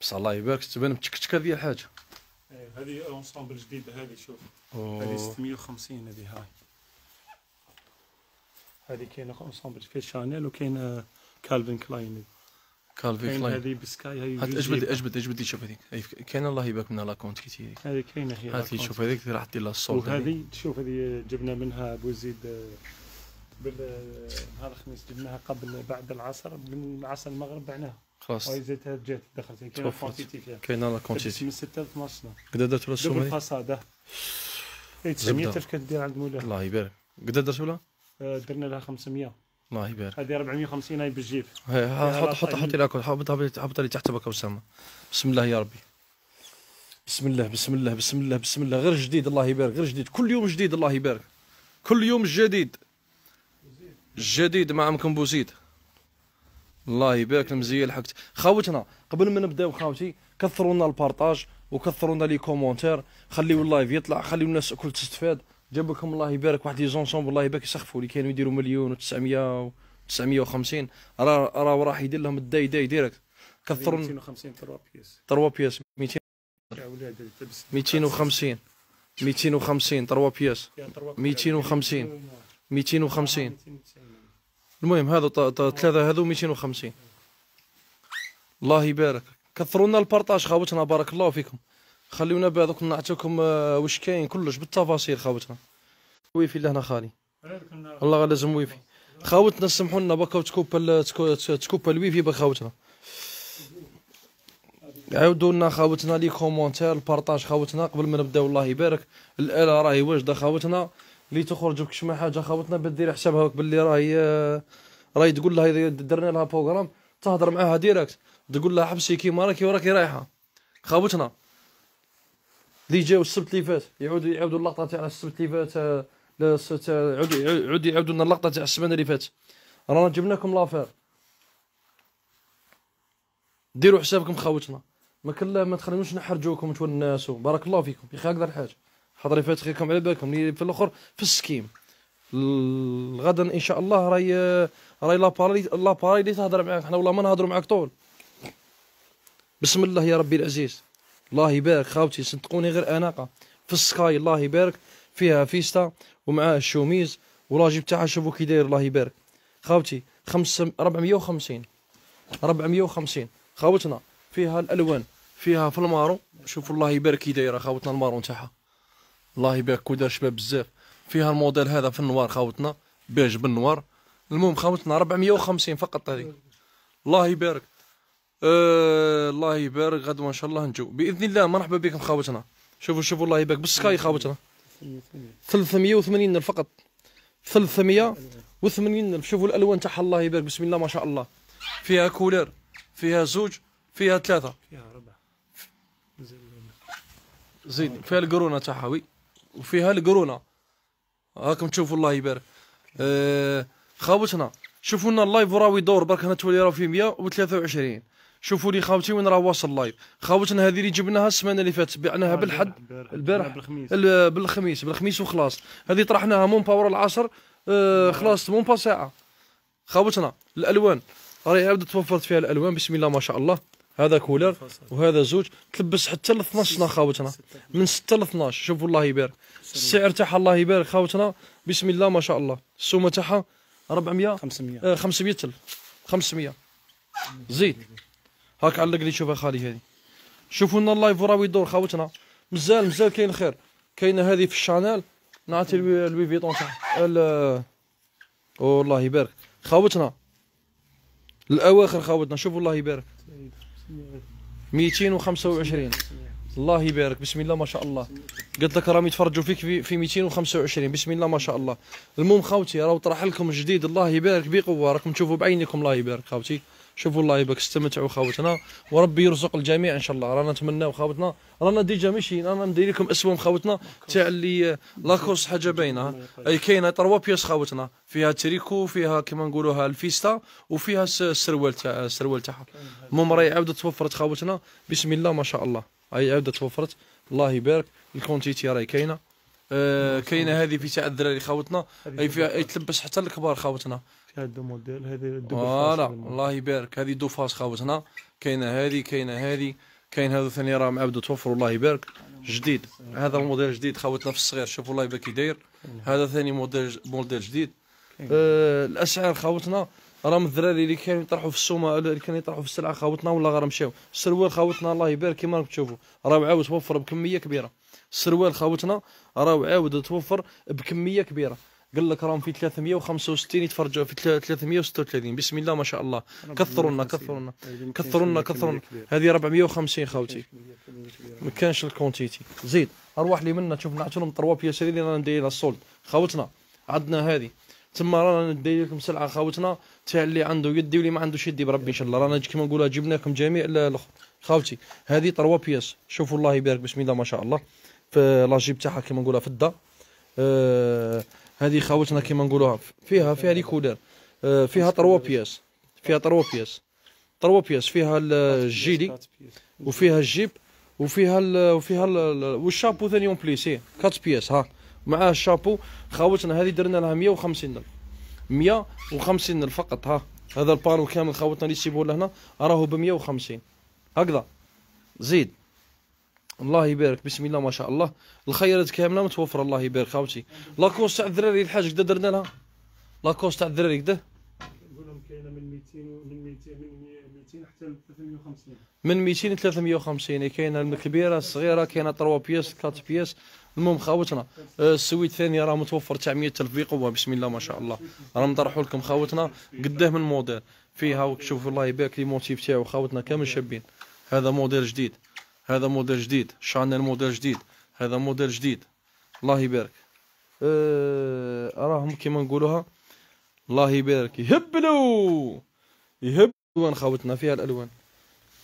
بس الله يبارك تبان متكتكه ذي الحاجه إيه، هذه اونسامبل جديده هذه شوف هذه 650 هذه هاي هذه كاينه اونسامبل فيها شانيل وكاينه كالفين كلاين كالفين كلاين هذه بسكاي هاي. هات اجبد اجبد اجبد شوف هذيك كاينه الله يبارك منها لاكونت كيتي هذه كاينه هي هاتي شوف هذيك راح دير لها الصوت وهذه شوف هذه جبنا منها بوزيد آه، آه، نهار الخميس جبناها قبل بعد العصر من عصر المغرب بعناها خلاص كاينه لا كونتيتي من 6 900 كدير عند مولاها الله يبارك درت ولا درنا لها 500 الله يبارك هذه 450 هاي بالجيب حط حط حط لك حط حط لي تحت اسامه بسم الله يا ربي بسم الله بسم الله بسم الله بسم الله غير جديد الله يبارك غير جديد كل يوم جديد الله يبارك كل يوم جديد جديد مع عمكم بوزيد الله يبارك المزيه لحقت خاوتنا قبل ما نبداو خاوتي كثروا لنا البارطاج وكثروا لنا لي كومونتير خليو اللايف يطلع خليو الناس الكل تستفاد جاب لكم الله يبارك واحد لي زونسومب الله يبارك يسخفوا اللي كانوا يديروا مليون و900 و 950 راه راه راح يدير لهم الداي داي ديريكت كثروا 250 3 بيس 3 بيس 200 250 250 3 بيس 250 250 المهم هذا ثلاثه هذو 250 الله يبارك كثروا لنا البارطاج خاوتنا بارك الله فيكم خليونا بهذوك نعطيكم آه، واش كاين كلش بالتفاصيل خاوتنا ويفي لهنا خالي الله لازم ويفي خاوتنا سمحوا لنا بكا تكوب تكوب الويفي بخاوتنا عاودوا لنا خاوتنا لي كومونتير البارطاج خاوتنا قبل ما نبداو الله يبارك الاله راهي واجده خاوتنا اللي تخرج بك شما حاجه خاوتنا بدير حسابها باللي راهي آه، راهي تقول لها درنا لها بروغرام تهضر معاها ديريكت تقول لها حبسي كيما راكي وراكي رايحه خاوتنا اللي جاو السبت اللي فات يعودوا يعاودوا اللقطه تاع السبت اللي فات آه، عودوا يعاودوا لنا اللقطه تاع السمانه اللي فات رانا جبنا لكم لافير ديروا حسابكم خاوتنا ما كلا ما تخلينوش نحرجوكم الناس بارك الله فيكم يا اخي هكذا الحاج حضري فات على بالكم اللي في الاخر في السكيم غدا ان شاء الله راي راي لاباري لاباري اللي تهضر معاك حنا والله ما نهضروا معاك طول بسم الله يا ربي العزيز الله يبارك خاوتي صدقوني غير اناقه في السكاي الله يبارك فيها فيستا ومعاه الشوميز وراجل تاعها شوفوا كي داير الله يبارك خاوتي 450 450 خاوتنا فيها الالوان فيها في المارو شوفوا الله يبارك كي دايره خاوتنا المارو تاعها الله يبارك كودا شباب بزاف فيها الموديل هذا في النوار خاوتنا بيج بالنوار المهم خاوتنا 450 فقط هذه الله يبارك آه الله يبارك غدوه ان شاء الله نجو باذن الله مرحبا بكم خاوتنا شوفوا شوفوا الله يبارك بالسكاي خاوتنا 380 نل فقط 380 نل شوفوا الالوان تاعها الله يبارك بسم الله ما شاء الله فيها كولر فيها زوج فيها ثلاثه فيها اربعه زيد فيها القرونه تاعها وي وفيها الكورونا هاكم تشوفوا الله يبارك آه خاوتنا شوفوا لنا اللايف وراه يدور برك هنا تولي راه في 123 شوفوا لي خاوتي وين راه واصل اللايف خاوتنا هذه اللي جبناها السمانه اللي فاتت بعناها آه، بالحد البارح بالخميس بالخميس بالخميس وخلاص هذه طرحناها مون باور العصر آه نعم. خلاص مون با ساعه خاوتنا الالوان راهي عاود توفرت فيها الالوان بسم الله ما شاء الله هذا كولر وهذا زوج تلبس حتى ل 12 خاوتنا من 6 ل 12 شوفوا الله يبارك السعر تاعها الله يبارك خاوتنا بسم الله ما شاء الله السومه تاعها 400 500 500 500 500 زيد هاك علق لي تشوفها خالي هذه شوفوا لنا اللايف وراه يدور خاوتنا مازال مازال كاين خير كاينه هذه في الشانيل نعطي لوي فيتون تاعها والله يبارك خاوتنا الاواخر خاوتنا شوفوا الله يبارك 225 الله يبارك بسم الله ما شاء الله قلت لك راهم يتفرجوا فيك في, 225 بسم الله ما شاء الله المهم خاوتي راه طرح لكم جديد الله يبارك بقوه راكم تشوفوا بعينكم الله يبارك خاوتي شوفوا الله يبارك استمتعوا خاوتنا وربي يرزق الجميع ان شاء الله رانا نتمناو خاوتنا رانا ديجا ماشي رانا ندير لكم اسهم خاوتنا تاع اللي لاكوس حاجه باينه اي كاينه تروا بياس خاوتنا فيها تريكو فيها كما نقولوها الفيستا وفيها السروال تاع السروال تاعها المهم راهي عاودت توفرت خاوتنا بسم الله ما شاء الله هاي عاودت توفرت الله يبارك الكونتيتي راهي كاينه آه كاينه هذه في تاع الدراري خاوتنا اي فيها يتلبس حتى الكبار خاوتنا هذا موديل هذه فوالا الله يبارك هذه دو فاس خاوت هنا كاينه هذه كاينه هذه كاين هذا ثاني راه معبد توفر الله يبارك جديد هذا موديل جديد خاوتنا في الصغير شوفوا الله يبارك كي داير هذا ثاني موديل موديل جديد آه الاسعار خاوتنا راهم الدراري اللي كانوا يطرحوا في السومه اللي كانوا يطرحوا في السلعه خاوتنا والله غير مشاو السروال خاوتنا الله يبارك كيما راكم تشوفوا راه عاود توفر بكميه كبيره السروال خاوتنا راه عاود توفر بكميه كبيره قال لك راهم في 365 يتفرجوا في 336 بسم الله ما شاء الله كثروا لنا كثروا لنا كثروا لنا كثروا لنا هذه 450 خوتي ما كانش الكونتيتي زيد ارواح لي منا شوف نعطيهم 3 بياسرين اللي رانا دايرينها السولد خوتنا عندنا هذه تما رانا ندير لكم سلعه خوتنا تاع اللي عنده يدي واللي ما عندوش يدي بربي ان شاء الله رانا كيما نقولها لكم جميع الاخر هذه 3 بياس شوفوا الله يبارك بسم الله ما شاء الله في لاجيب تاعها كيما نقولها في أه هذه خاوتنا كيما نقولوها فيها فيها ليكولير آه، فيها تروا بياس فيها تروا بياس تروا بياس فيها الجيلي وفيها الجيب وفيها الـ وفيها الـ والشابو ثاني اون اي كات بياس ها معاه الشابو خاوتنا هذه درنا لها 150 الف 150 الف فقط ها هذا البانو كامل خاوتنا اللي يسيبوه لهنا راهو ب 150 هكذا زيد الله يبارك بسم الله ما شاء الله الخيرات كامله متوفره الله يبارك خاوتي لاكوست تاع الدراري الحاج كدا درنا لها لاكوست تاع الدراري كدا نقولهم كاينه من 200 من 200 من 200 حتى ل 350 من 200 ل 350 كاينه الكبيره الصغيره كاينه 3 بياس 4 بياس المهم خاوتنا آه، السويد الثاني راه متوفر تاع 100000 بقوه بسم الله ما شاء الله راه نطرحوا لكم خاوتنا قداه من موديل فيها وتشوفوا الله يبارك لي موتيف تاعو خاوتنا كامل شابين هذا موديل جديد هذا موديل جديد شانيل موديل جديد هذا موديل جديد الله يبارك آه راهم كيما نقولوها الله يبارك يهبلوا يهبلوا خوتنا فيها الالوان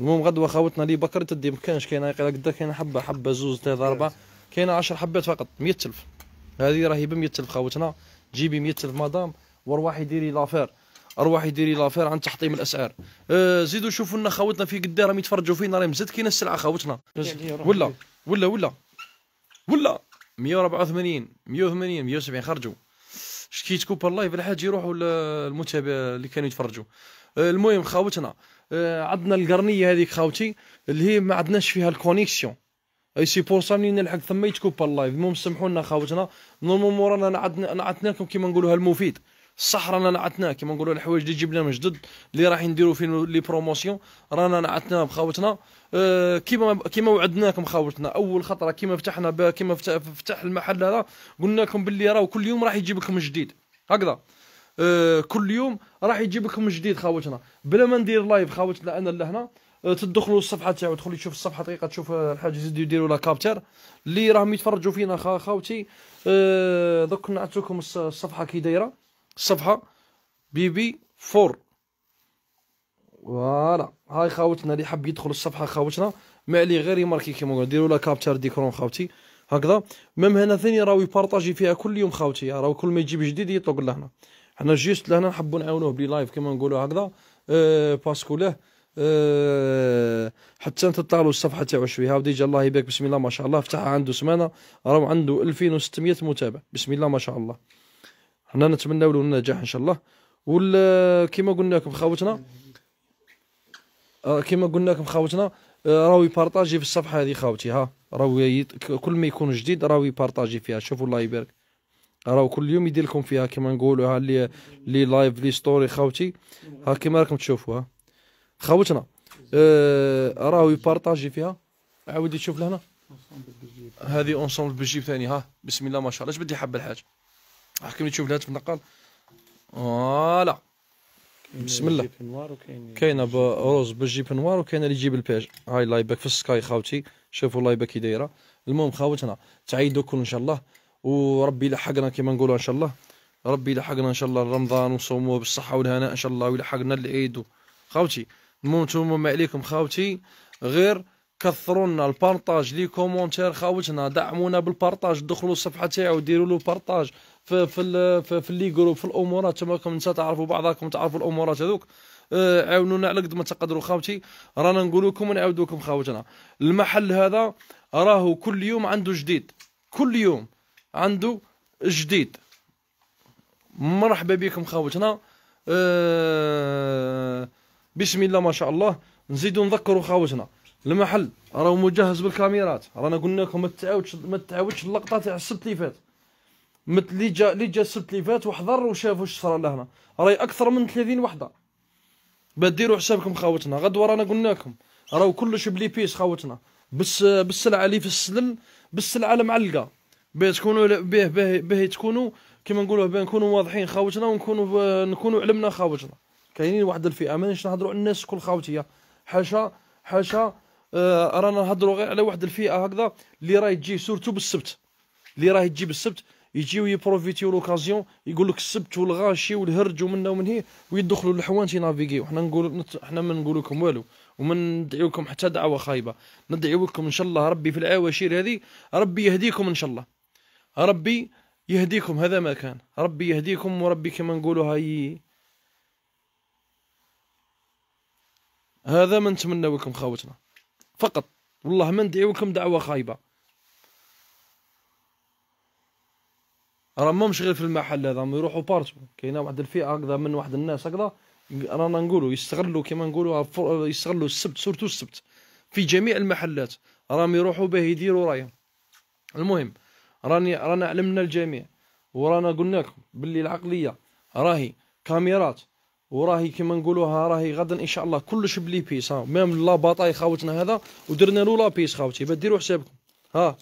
المهم غدوه خوتنا اللي بكر تدي مكانش كاينه قدا كاينه حبه حبه زوز ثلاثه اربعه كاينه 10 حبات فقط 100000 هذه راهي ب 100000 خوتنا جيبي 100000 مدام وارواحي ديري لافير ارواح يديري لافير عن تحطيم الاسعار آه، زيدوا شوفوا لنا خاوتنا في قد راهم يتفرجوا فينا راهم زاد كاينه السلعه خاوتنا ولا ولا ولا ولا 184 180 170 خرجوا شكيت كوبر لايف الحاج يروحوا للمتابع اللي كانوا يتفرجوا آه، المهم خاوتنا آه، عندنا القرنيه هذيك خاوتي اللي هي ما عندناش فيها الكونيكسيون اي سي بور سا نلحق ثم يتكوبا لايف المهم سمحوا لنا خاوتنا نورمالمون رانا نعطيناكم كيما نقولوها المفيد صح رانا نعتناه كيما نقولوا الحوايج اللي جبنا من جدد اللي راح نديروا فيه لي بروموسيون رانا نعتناه بخاوتنا آه، كيما كيما وعدناكم خاوتنا اول خطره كيما فتحنا كيما فتح المحل هذا قلنا لكم باللي راه كل يوم راح يجيب لكم جديد هكذا آه، كل يوم راح يجيب لكم جديد خاوتنا بلا ما ندير لايف خاوتنا انا لهنا آه، تدخلوا الصفحه تاعو تدخل تشوف الصفحه دقيقه تشوف الحاجه يزيدوا يديروا لا كابتر اللي راهم يتفرجوا فينا خاوتي دوك نعطيكم الصفحه كي دايره الصفحه بي بي فور فوالا هاي خاوتنا اللي حاب يدخل الصفحه خاوتنا ما عليه غير يماركي كيما قلنا ديروا لها كابتشر ديكرون خاوتي هكذا ميم هنا ثاني راهو يبارطاجي فيها كل يوم خاوتي يعني راهو كل ما يجيب جديد يطلق لهنا حنا جيست لهنا نحبوا نعاونوه بلي لايف كيما نقولوا هكذا أه باسكو له أه حتى انت له الصفحه تاعو شويه هاو ديجا الله يبارك بسم الله ما شاء الله فتحها عنده سمانه راهو عنده 2600 متابع بسم الله ما شاء الله حنا نتمناو له النجاح ان شاء الله وكما قلنا لكم خاوتنا آه، كما قلنا لكم خاوتنا آه، راهو يبارطاجي في الصفحه هذه خاوتي ها راهو كل ما يكون جديد راهو يبارطاجي فيها شوفوا الله يبارك راهو كل يوم يدير لكم فيها كما نقولوا ها لي لي لايف لي ستوري خاوتي ها كما راكم تشوفوا ها خاوتنا آه، راهو يبارطاجي فيها عاودي تشوف لهنا هذه اونسومبل بجيب ثاني ها بسم الله ما شاء الله اش بدي حب الحاج راح كملي تشوف الهاتف في النقال فوالا بسم الله كاينه روز بالجيب نوار وكاينه اللي يجيب البيج هاي لايباك في السكاي خاوتي شوفوا لايباك كي دايره المهم خاوتنا تعيدوا كل ان شاء الله وربي يلحقنا كما نقولوا ان شاء الله ربي يلحقنا ان شاء الله رمضان وصوموه بالصحه والهناء ان شاء الله ويلحقنا العيد خاوتي المهم نتوما ما عليكم خاوتي غير كثروا لنا البارطاج لي كومونتير خاوتنا دعمونا بالبارطاج دخلوا الصفحه تاعو وديروا له بارطاج في في في, في لي جروب في الامورات تماكم انت تعرفوا بعضاكم تعرفوا الامورات هذوك آه عاونونا على قد ما تقدروا خاوتي رانا نقول لكم ونعاودوكم خاوتنا المحل هذا راهو كل يوم عنده جديد كل يوم عنده جديد مرحبا بكم خاوتنا آه بسم الله ما شاء الله نزيدو نذكروا خاوتنا المحل راه مجهز بالكاميرات رانا قلنا لكم ما تعاودش ما تعاودش اللقطه تاع السبت اللي فات مثل اللي جا اللي جا السبت اللي فات وحضر وشاف واش صرا لهنا راهي اكثر من 30 وحده ديروا حسابكم خاوتنا غدوه رانا قلنا لكم راهو كلش بلي بيس خاوتنا بس بالسلعه اللي في السلم بالسلعه المعلقه باه تكونوا به به باه تكونوا كيما نقولوا باه نكونوا واضحين خاوتنا ونكونوا نكونوا علمنا خاوتنا كاينين واحد الفئه مانيش نهضروا على الناس كل خاوتيه حاشا حاشا آه رانا نهضروا غير على واحد الفئه هكذا اللي راه تجي سورتو بالسبت اللي راه تجي بالسبت يجيو يبروفيتيو لوكازيون يقول لك السبت والغاشي والهرج ومن ومن هي ويدخلوا للحوانت ينافيغيو حنا نقول حنا ما نقول لكم والو وما ندعيوكم حتى دعوه خايبه ندعيوكم ان شاء الله ربي في العواشير هذه ربي يهديكم ان شاء الله ربي يهديكم هذا ما كان ربي يهديكم وربي كما نقولوا هاي هذا ما نتمنى لكم خاوتنا فقط والله ما ندعي لكم دعوه خايبه راه ماهمش غير في المحل هذا ما يروحوا بارتو كاينه واحد الفئه هكذا من واحد الناس هكذا رانا نقولوا يستغلوا كما نقولوا يستغلوا السبت سورتو السبت في جميع المحلات راهم يروحوا به يديروا رايهم المهم راني رانا علمنا الجميع ورانا قلنا لكم باللي العقليه راهي كاميرات وراهي كيما نقولوها راهي غدا ان شاء الله كلش بلي بيس ها ميم لا باطاي خاوتنا هذا ودرنا له لا بيس خاوتي ديروا حسابكم ها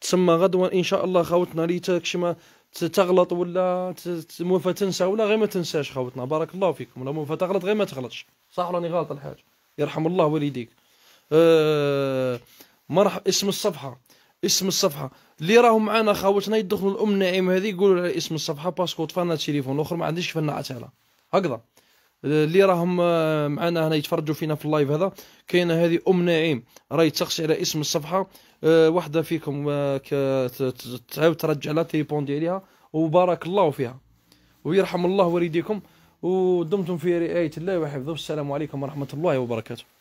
تسمى غدوة ان شاء الله خاوتنا لي ما تغلط ولا موفا تنسى ولا غير ما تنساش خاوتنا بارك الله فيكم ولا موفا تغلط غير ما تغلطش صح راني غلط الحاج يرحم الله والديك أه مرح اسم الصفحه اسم الصفحه اللي راهم معانا خاوتنا يدخلوا الام نعيم هذه يقولوا على اسم الصفحه باسكو طفانا التليفون الاخر ما عنديش فنعتها هكذا اللي راهم آه، معنا هنا يتفرجوا فينا في اللايف هذا كاينه هذه ام نعيم راهي تسقسي على اسم الصفحه آه، واحده فيكم آه، تعاود ترجع لها تيبوندي عليها وبارك الله فيها ويرحم الله والديكم ودمتم في رعايه الله وحفظه السلام عليكم ورحمه الله وبركاته